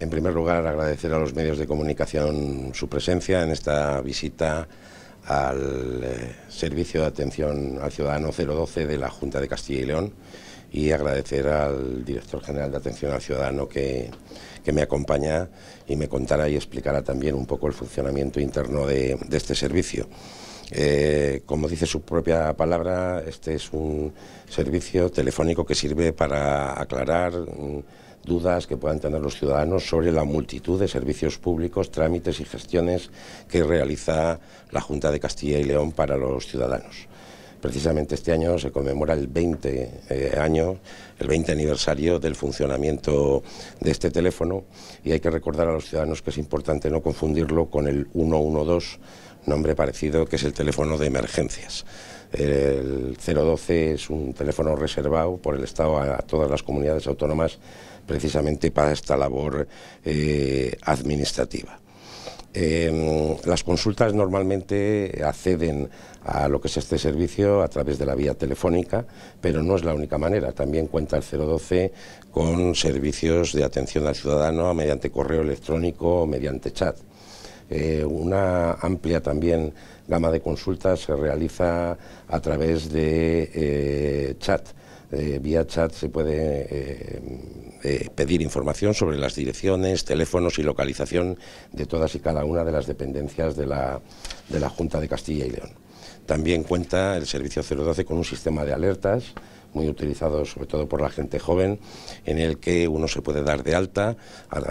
En primer lugar, agradecer a los medios de comunicación su presencia en esta visita al eh, Servicio de Atención al Ciudadano 012 de la Junta de Castilla y León y agradecer al Director General de Atención al Ciudadano que, me acompaña y me contará y explicará también un poco el funcionamiento interno de, este servicio. Eh, como dice su propia palabra, este es un servicio telefónico que sirve para aclarar mm, dudas que puedan tener los ciudadanos sobre la multitud de servicios públicos, trámites y gestiones que realiza la Junta de Castilla y León para los ciudadanos. Precisamente este año se conmemora el 20 eh, año, el 20 aniversario del funcionamiento de este teléfono y hay que recordar a los ciudadanos que es importante no confundirlo con el 112, nombre parecido que es el teléfono de emergencias. El 012 es un teléfono reservado por el Estado a todas las comunidades autónomas precisamente para esta labor eh, administrativa. Em, las consultas normalmente acceden a lo que es este servicio a través de la vía telefónica, pero no es la única manera. También cuenta el 012 con servicios de atención al ciudadano mediante correo electrónico o mediante chat. Eh, una amplia también gama de consultas se realiza a través de eh, chat eh, vía chat se puede eh, eh, pedir información sobre las direcciones, teléfonos y localización de todas y cada una de las dependencias de la, Junta de Castilla y León. También cuenta el servicio 012 con un sistema de alertas muy utilizado sobre todo por la gente joven, en el que uno se puede dar de alta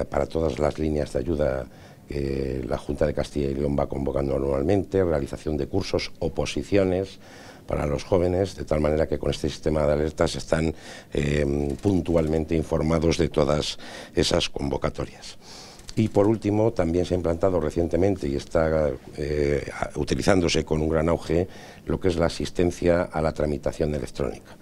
para todas las líneas de ayuda que la Junta de Castilla y León va convocando anualmente, realización de cursos, oposiciones, para los jóvenes, de tal manera que con este sistema de alertas están eh, puntualmente informados de todas esas convocatorias. Y por último, también se ha implantado recientemente y está eh, utilizándose con un gran auge lo que es la asistencia a la tramitación electrónica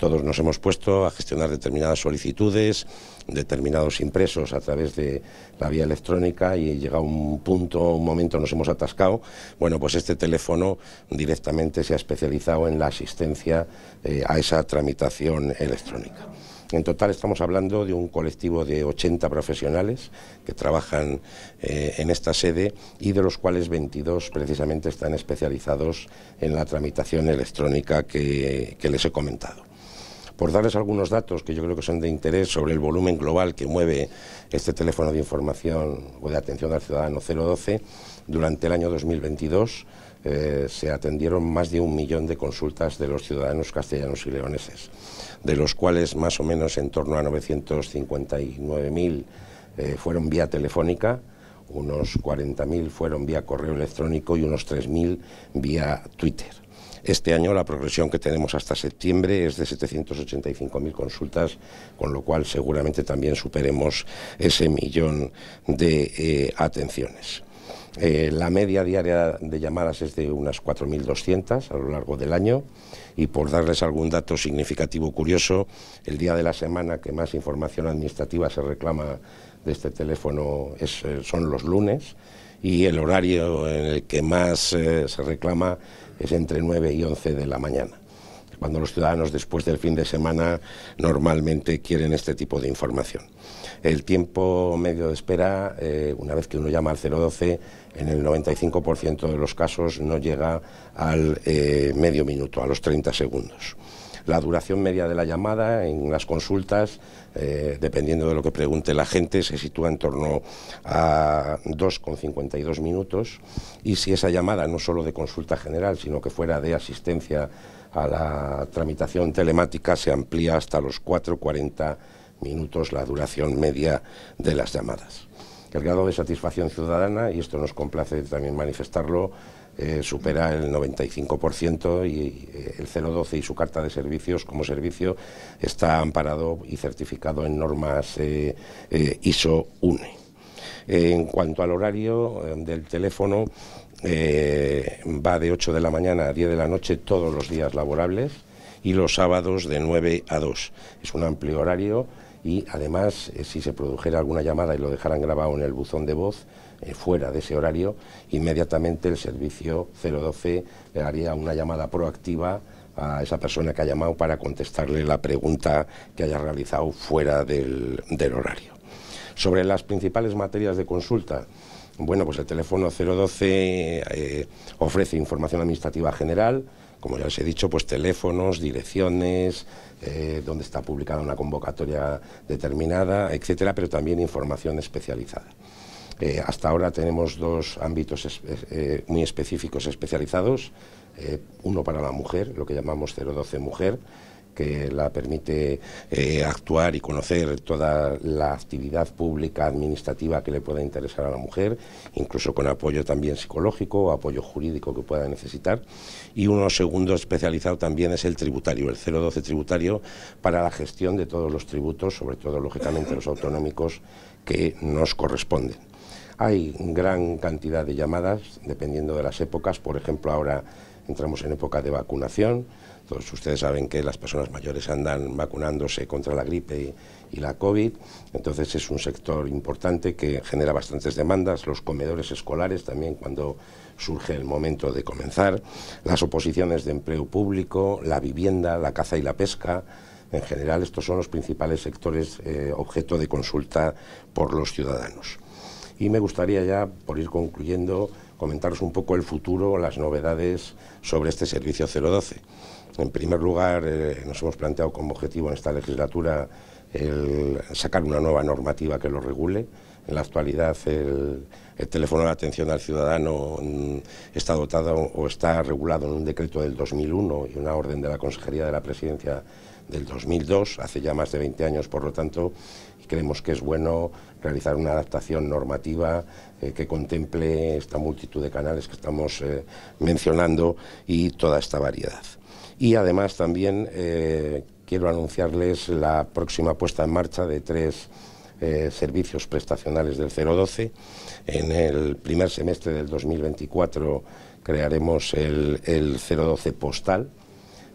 todos nos hemos puesto a gestionar determinadas solicitudes, determinados impresos a través de la vía electrónica y llega un punto, un momento nos hemos atascado. Bueno, pues este teléfono directamente se ha especializado en la asistencia eh, a esa tramitación electrónica. En total estamos hablando de un colectivo de 80 profesionales que trabajan eh, en esta sede y de los cuales 22 precisamente están especializados en la tramitación electrónica que les he comentado. Por darles algunos datos que yo creo que son de interés sobre el volumen global que mueve este teléfono de información o de atención al ciudadano 012, durante el año 2022 eh, se atendieron más de un millón de consultas de los ciudadanos castellanos y leoneses, de los cuales más o menos en torno a 959.000 eh, fueron vía telefónica, unos 40.000 fueron vía correo electrónico y unos 3.000 vía Twitter. Este año la progresión que tenemos hasta septiembre es de 785.000 consultas, con lo cual seguramente también superemos ese millón de eh, atenciones. Eh, la media diaria de llamadas es de unas 4.200 a lo largo del año y por darles algún dato significativo curioso, el día de la semana que más información administrativa se reclama de este teléfono eh, son los lunes y el horario en el que más eh, se reclama es entre 9 y 11 de la mañana, cuando los ciudadanos después del fin de semana normalmente quieren este tipo de información. El tiempo medio de espera, eh, una vez que uno llama al 012, en el 95% de los casos no llega al medio minuto, a los 30 segundos. La duración media de la llamada en las consultas, eh, dependiendo de lo que pregunte la gente, se sitúa en torno a 2,52 minutos y si esa llamada no solo de consulta general, sino que fuera de asistencia a la tramitación telemática, se amplía hasta los 4,40 minutos la duración media de las llamadas. El grado de satisfacción ciudadana, y esto nos complace también manifestarlo, eh, supera el 95% y eh, el 012 y su carta de servicios como servicio está amparado y certificado en normas eh, ISO UNE. En cuanto al horario del teléfono, va de 8 de la mañana a 10 de la noche todos los días laborables y los sábados de 9 a 2. Es un amplio horario y además eh, si se produjera alguna llamada y lo dejaran grabado en el buzón de voz, eh, fuera de ese horario, inmediatamente el servicio 012 le haría una llamada proactiva a esa persona que ha llamado para contestarle la pregunta que haya realizado fuera del, horario. Sobre las principales materias de consulta, bueno, pues el teléfono 012 eh, ofrece información administrativa general, como ya os he dicho, pues teléfonos, direcciones, eh, donde está publicada una convocatoria determinada, etcétera, pero también información especializada. Eh, hasta ahora tenemos dos ámbitos eh, muy específicos especializados, uno para la mujer, lo que llamamos 012 Mujer, que la permite eh, actuar y conocer toda la actividad pública administrativa que le pueda interesar a la mujer, incluso con apoyo también psicológico, o apoyo jurídico que pueda necesitar. Y uno segundo especializado también es el tributario, el 012 tributario, para la gestión de todos los tributos, sobre todo lógicamente los autonómicos que nos corresponden. Hay gran cantidad de llamadas, dependiendo de las épocas. Por ejemplo, ahora entramos en época de vacunación. Todos ustedes saben que las personas mayores andan vacunándose contra la gripe y, la COVID. Entonces, es un sector importante que genera bastantes demandas. Los comedores escolares también, cuando surge el momento de comenzar. Las oposiciones de empleo público, la vivienda, la caza y la pesca. En general, estos son los principales sectores eh, objeto de consulta por los ciudadanos. Y me gustaría ya, por ir concluyendo, comentaros un poco el futuro, las novedades sobre este servicio 012. En primer lugar, eh, nos hemos planteado como objetivo en esta legislatura el sacar una nueva normativa que lo regule. En la actualidad el, el teléfono de atención al ciudadano mm, está dotado o está regulado en un decreto del 2001 y una orden de la Consejería de la Presidencia del 2002, hace ya más de 20 años, por lo tanto, creemos que es bueno realizar una adaptación normativa eh, que contemple esta multitud de canales que estamos eh, mencionando y toda esta variedad. Y además también eh, quiero anunciarles la próxima puesta en marcha de tres servicios prestacionales del 012. En el primer semestre del 2024 crearemos el, el 012 postal,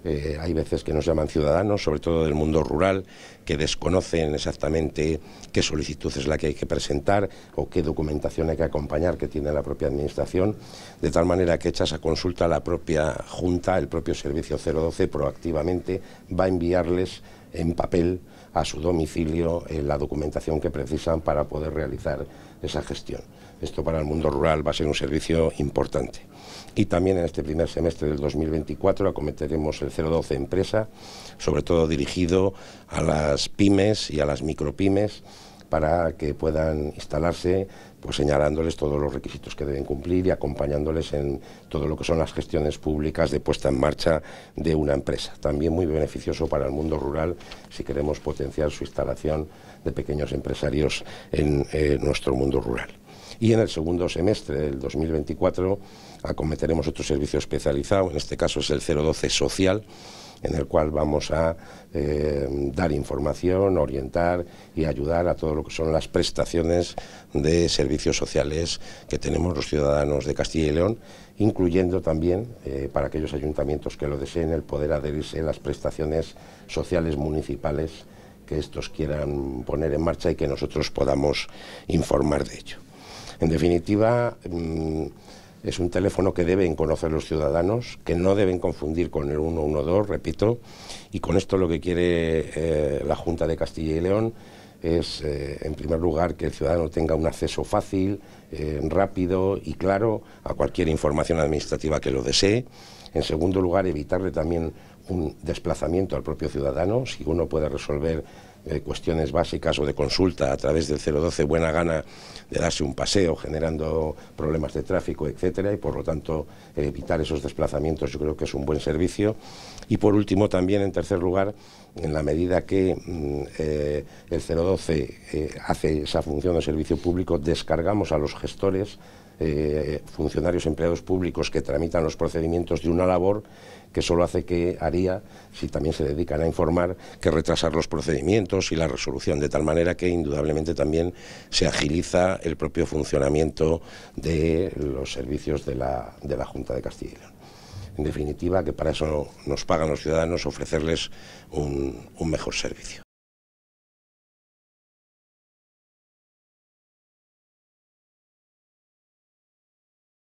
eh, hay veces que nos llaman ciudadanos, sobre todo del mundo rural, que desconocen exactamente qué solicitud es la que hay que presentar o qué documentación hay que acompañar que tiene la propia Administración, de tal manera que hecha esa consulta la propia Junta, el propio Servicio 012, proactivamente va a enviarles en papel a su domicilio eh, la documentación que precisan para poder realizar esa gestión. Esto para el mundo rural va a ser un servicio importante y también en este primer semestre del 2024 acometeremos el 012 empresa, sobre todo dirigido a las pymes y a las micropymes para que puedan instalarse, pues señalándoles todos los requisitos que deben cumplir y acompañándoles en todo lo que son las gestiones públicas de puesta en marcha de una empresa. También muy beneficioso para el mundo rural si queremos potenciar su instalación de pequeños empresarios en eh, nuestro mundo rural. Y en el segundo semestre del 2024 acometeremos otro servicio especializado, en este caso es el 012 Social en el cual vamos a eh, dar información, orientar y ayudar a todo lo que son las prestaciones de servicios sociales que tenemos los ciudadanos de Castilla y León, incluyendo también eh, para aquellos ayuntamientos que lo deseen el poder adherirse a las prestaciones sociales municipales que estos quieran poner en marcha y que nosotros podamos informar de ello. En definitiva, mm, es un teléfono que deben conocer los ciudadanos, que no deben confundir con el 112, repito, y con esto lo que quiere eh, la Junta de Castilla y León es, eh, en primer lugar, que el ciudadano tenga un acceso fácil, eh, rápido y claro a cualquier información administrativa que lo desee. En segundo lugar, evitarle también un desplazamiento al propio ciudadano, si uno puede resolver eh, cuestiones básicas o de consulta a través del 012, buena gana de darse un paseo generando problemas de tráfico, etcétera, y por lo tanto eh, evitar esos desplazamientos yo creo que es un buen servicio. Y por último, también en tercer lugar, en la medida que mm, eh, el 012 hace esa función de servicio público, descargamos a los gestores eh, funcionarios empleados públicos que tramitan los procedimientos de una labor que solo hace que haría, si también se dedican a informar, que retrasar los procedimientos y la resolución, de tal manera que indudablemente también se agiliza el propio funcionamiento de los servicios de la, Junta de Castilla y León en definitiva, que para eso nos pagan los ciudadanos ofrecerles un mejor servicio.